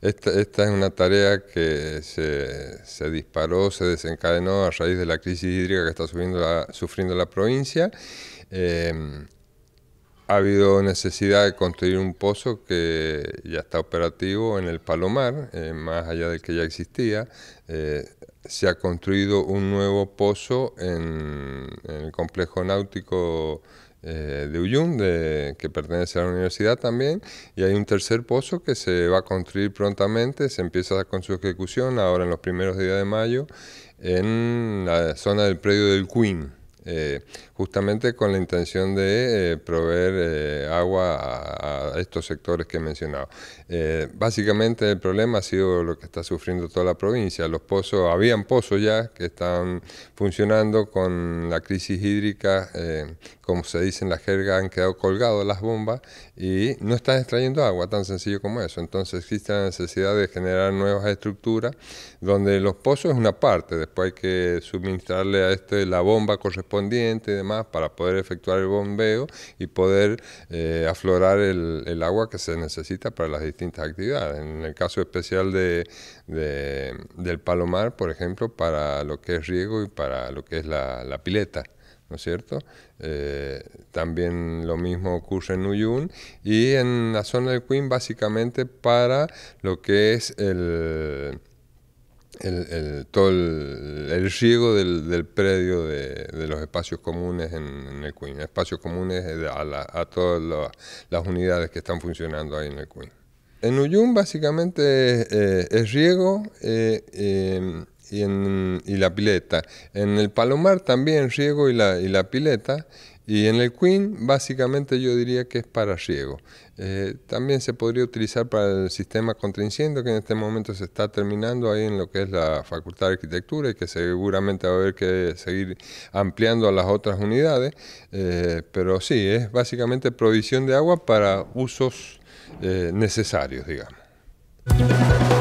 Esta, es una tarea que se, disparó, se desencadenó a raíz de la crisis hídrica que está sufriendo la provincia. Em, ha habido necesidad de construir un pozo que ya está operativo en el Palomar, eh, más allá del que ya existía. Eh, se ha construido un nuevo pozo en, en el complejo náutico eh, de Uyun, de, que pertenece a la universidad también, y hay un tercer pozo que se va a construir prontamente, se empieza con su ejecución ahora en los primeros días de mayo, en la zona del predio del Queen. Eh, justamente con la intención de eh, proveer eh, agua a, estos sectores que he mencionado. básicamente el problema ha sido lo que está sufriendo toda la provincia. Los pozos, habían pozos ya que están funcionando con la crisis hídrica, como se dice en la jerga, han quedado colgados las bombas y no están extrayendo agua, tan sencillo como eso. Entonces existe la necesidad de generar nuevas estructuras donde los pozos es una parte, después hay que suministrarle a este la bomba correspondiente y demás para poder efectuar el bombeo y poder eh, aflorar el, agua que se necesita para las distintas actividades. En el caso especial de, del palomar, por ejemplo, para lo que es riego y para lo que es la, pileta. ¿no es cierto? Eh, también lo mismo ocurre en Uyun y en la zona del Queen básicamente para lo que es el, el, todo el, riego del, predio de, los espacios comunes en, el Queen, espacios comunes a, todas las, unidades que están funcionando ahí en el Queen. En Uyun básicamente eh, eh, es, riego, eh, y, en, la pileta. En el Palomar también riego y la, pileta. Y en el Queen, básicamente yo diría que es para riego. Eh, también se podría utilizar para el sistema contra incendio, que en este momento se está terminando ahí en lo que es la Facultad de Arquitectura y que seguramente va a haber que seguir ampliando a las otras unidades. Eh, pero sí, es básicamente provisión de agua para usos eh, necesarios, digamos.